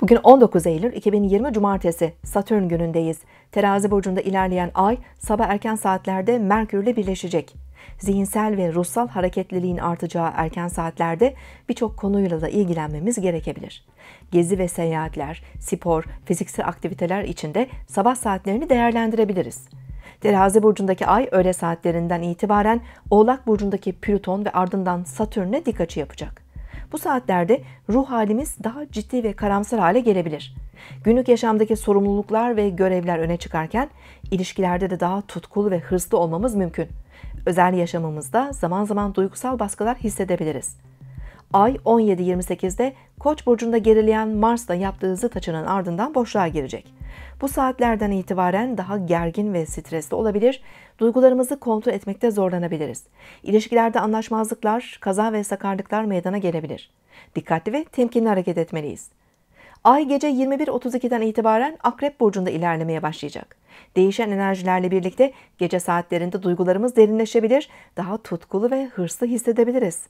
Bugün 19 Eylül 2020 Cumartesi Satürn günündeyiz. Terazi burcunda ilerleyen ay sabah erken saatlerde Merkürle birleşecek. Zihinsel ve ruhsal hareketliliğin artacağı erken saatlerde birçok konuyla da ilgilenmemiz gerekebilir. Gezi ve seyahatler, spor, fiziksel aktiviteler içinde sabah saatlerini değerlendirebiliriz. Terazi burcundaki ay öğle saatlerinden itibaren Oğlak burcundaki Plüton ve ardından Satürn'e dik açı yapacak. Bu saatlerde ruh halimiz daha ciddi ve karamsar hale gelebilir. Günlük yaşamdaki sorumluluklar ve görevler öne çıkarken ilişkilerde de daha tutkulu ve hırslı olmamız mümkün. Özel yaşamımızda zaman zaman duygusal baskılar hissedebiliriz. Ay 17.28'de Koç burcunda gerileyen Mars'la yaptığı zıt açının ardından boşluğa girecek. Bu saatlerden itibaren daha gergin ve stresli olabilir, duygularımızı kontrol etmekte zorlanabiliriz. İlişkilerde anlaşmazlıklar, kaza ve sakarlıklar meydana gelebilir. Dikkatli ve temkinli hareket etmeliyiz. Ay gece 21.32'den itibaren Akrep Burcu'nda ilerlemeye başlayacak. Değişen enerjilerle birlikte gece saatlerinde duygularımız derinleşebilir, daha tutkulu ve hırslı hissedebiliriz.